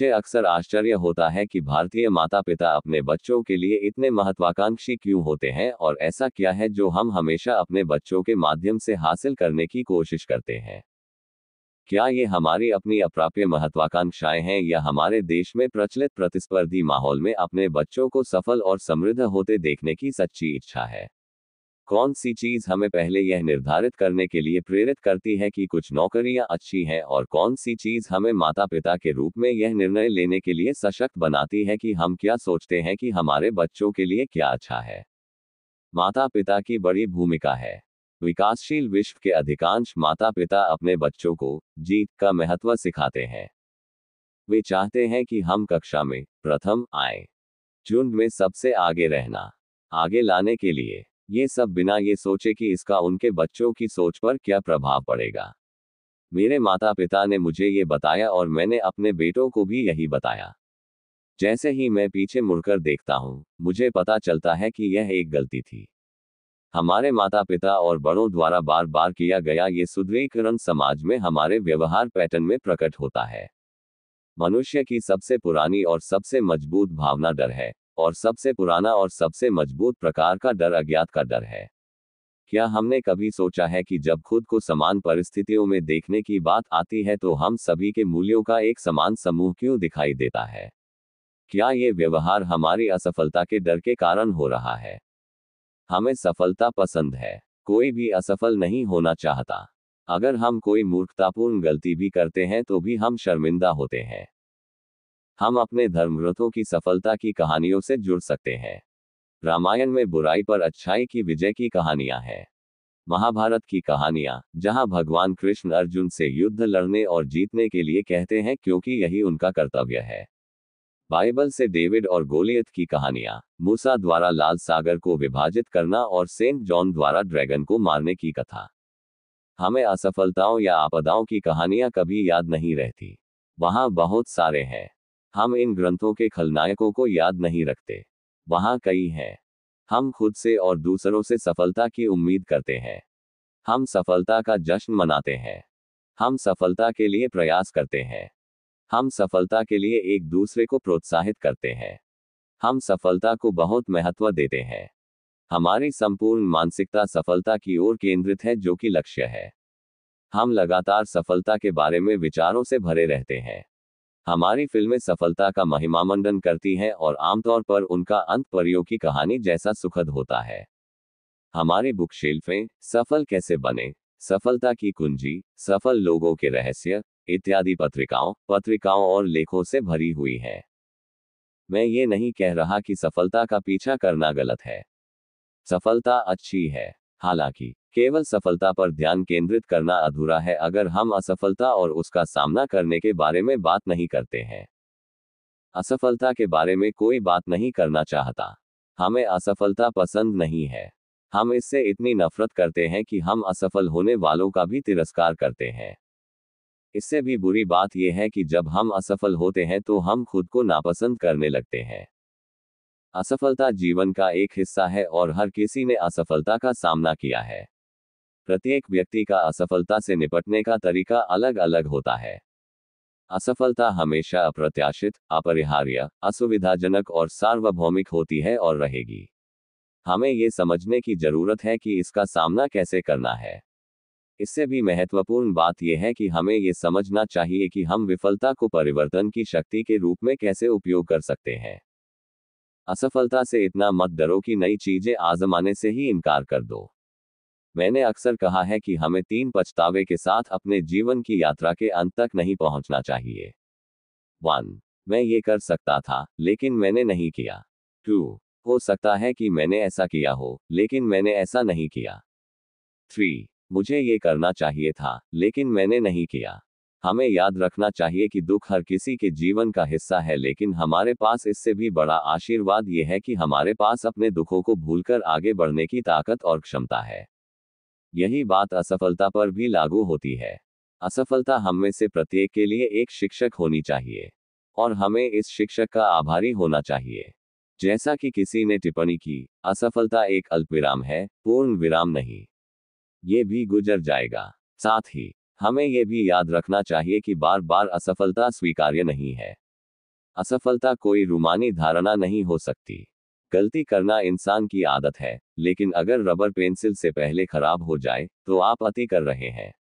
मुझे अक्सर आश्चर्य होता है कि भारतीय माता पिता अपने बच्चों के लिए इतने महत्वाकांक्षी क्यों होते हैं और ऐसा क्या है जो हम हमेशा अपने बच्चों के माध्यम से हासिल करने की कोशिश करते हैं क्या ये हमारी अपनी अप्राप्य महत्वाकांक्षाएं हैं या हमारे देश में प्रचलित प्रतिस्पर्धी माहौल में अपने बच्चों को सफल और समृद्ध होते देखने की सच्ची इच्छा है कौन सी चीज हमें पहले यह निर्धारित करने के लिए प्रेरित करती है कि कुछ नौकरियां अच्छी हैं और कौन सी चीज हमें माता पिता के रूप में यह निर्णय लेने के लिए सशक्त बनाती है कि हम क्या सोचते हैं कि हमारे बच्चों के लिए क्या अच्छा है माता पिता की बड़ी भूमिका है विकासशील विश्व के अधिकांश माता पिता अपने बच्चों को जीत का महत्व सिखाते हैं वे चाहते हैं कि हम कक्षा में प्रथम आए झुंड में सबसे आगे रहना आगे लाने के लिए ये सब बिना ये सोचे कि इसका उनके बच्चों की सोच पर क्या प्रभाव पड़ेगा मेरे माता पिता ने मुझे ये बताया और मैंने अपने बेटों को भी यही बताया जैसे ही मैं पीछे मुड़कर देखता हूँ मुझे पता चलता है कि यह एक गलती थी हमारे माता पिता और बड़ों द्वारा बार बार किया गया ये सुदृढ़ीकरण समाज में हमारे व्यवहार पैटर्न में प्रकट होता है मनुष्य की सबसे पुरानी और सबसे मजबूत भावना डर है और सबसे पुराना और सबसे मजबूत प्रकार का डर अज्ञात का डर है क्या हमने कभी सोचा है कि जब खुद को समान परिस्थितियों में देखने की बात आती है तो हम सभी के मूल्यों का एक समान समूह क्यों दिखाई देता है क्या ये व्यवहार हमारी असफलता के डर के कारण हो रहा है हमें सफलता पसंद है कोई भी असफल नहीं होना चाहता अगर हम कोई मूर्खतापूर्ण गलती भी करते हैं तो भी हम शर्मिंदा होते हैं हम अपने धर्मरथों की सफलता की कहानियों से जुड़ सकते हैं रामायण में बुराई पर अच्छाई की विजय की कहानियां हैं महाभारत की कहानियां जहां भगवान कृष्ण अर्जुन से युद्ध लड़ने और जीतने के लिए कहते हैं क्योंकि यही उनका कर्तव्य है बाइबल से डेविड और गोलियत की कहानियां मूसा द्वारा लाल सागर को विभाजित करना और सेंट जॉन द्वारा ड्रैगन को मारने की कथा हमें असफलताओं या आपदाओं की कहानियां कभी याद नहीं रहती वहां बहुत सारे हैं हम इन ग्रंथों के खलनायकों को याद नहीं रखते वहाँ कई हैं हम खुद से और दूसरों से सफलता की उम्मीद करते हैं हम सफलता का जश्न मनाते हैं हम सफलता के लिए प्रयास करते हैं हम सफलता के लिए एक दूसरे को प्रोत्साहित करते हैं हम सफलता को बहुत महत्व देते हैं हमारी संपूर्ण मानसिकता सफलता की ओर केंद्रित है जो कि लक्ष्य है हम लगातार सफलता के बारे में विचारों से भरे रहते हैं हमारी फिल्में सफलता का महिमामंडन करती हैं और आमतौर पर उनका अंत परियों की कहानी जैसा सुखद होता है हमारे बुक शेल्फें सफल कैसे बने सफलता की कुंजी सफल लोगों के रहस्य इत्यादि पत्रिकाओं पत्रिकाओं और लेखों से भरी हुई है मैं ये नहीं कह रहा कि सफलता का पीछा करना गलत है सफलता अच्छी है हालांकि केवल सफलता पर ध्यान केंद्रित करना अधूरा है अगर हम असफलता और उसका सामना करने के बारे में बात नहीं करते हैं असफलता के बारे में कोई बात नहीं करना चाहता हमें असफलता पसंद नहीं है हम इससे इतनी नफरत करते हैं कि हम असफल होने वालों का भी तिरस्कार करते हैं इससे भी बुरी बात यह है कि जब हम असफल होते हैं तो हम खुद को नापसंद करने लगते हैं असफलता जीवन का एक हिस्सा है और हर किसी ने असफलता का सामना किया है प्रत्येक व्यक्ति का असफलता से निपटने का तरीका अलग अलग होता है असफलता हमेशा अप्रत्याशित अपरिहार्य असुविधाजनक और सार्वभौमिक होती है और रहेगी हमें ये समझने की जरूरत है कि इसका सामना कैसे करना है इससे भी महत्वपूर्ण बात यह है कि हमें ये समझना चाहिए कि हम विफलता को परिवर्तन की शक्ति के रूप में कैसे उपयोग कर सकते हैं असफलता से इतना मत डरो कि नई चीजें आजमाने से ही इनकार कर दो मैंने अक्सर कहा है कि हमें तीन पछतावे के साथ अपने जीवन की यात्रा के अंत तक नहीं पहुंचना चाहिए वन मैं ये कर सकता था लेकिन मैंने नहीं किया टू हो सकता है कि मैंने ऐसा किया हो लेकिन मैंने ऐसा नहीं किया थ्री मुझे ये करना चाहिए था लेकिन मैंने नहीं किया हमें याद रखना चाहिए कि दुख हर किसी के जीवन का हिस्सा है लेकिन हमारे पास इससे भी बड़ा आशीर्वाद ये है कि हमारे पास अपने दुखों को भूलकर आगे बढ़ने की ताकत और क्षमता है यही बात असफलता पर भी लागू होती है असफलता हम में से प्रत्येक के लिए एक शिक्षक होनी चाहिए और हमें इस शिक्षक का आभारी होना चाहिए जैसा कि किसी ने टिप्पणी की असफलता एक अल्पविराम है पूर्ण विराम नहीं ये भी गुजर जाएगा साथ ही हमें ये भी याद रखना चाहिए कि बार बार असफलता स्वीकार्य नहीं है असफलता कोई रूमानी धारणा नहीं हो सकती गलती करना इंसान की आदत है लेकिन अगर रबर पेंसिल से पहले खराब हो जाए तो आप अति कर रहे हैं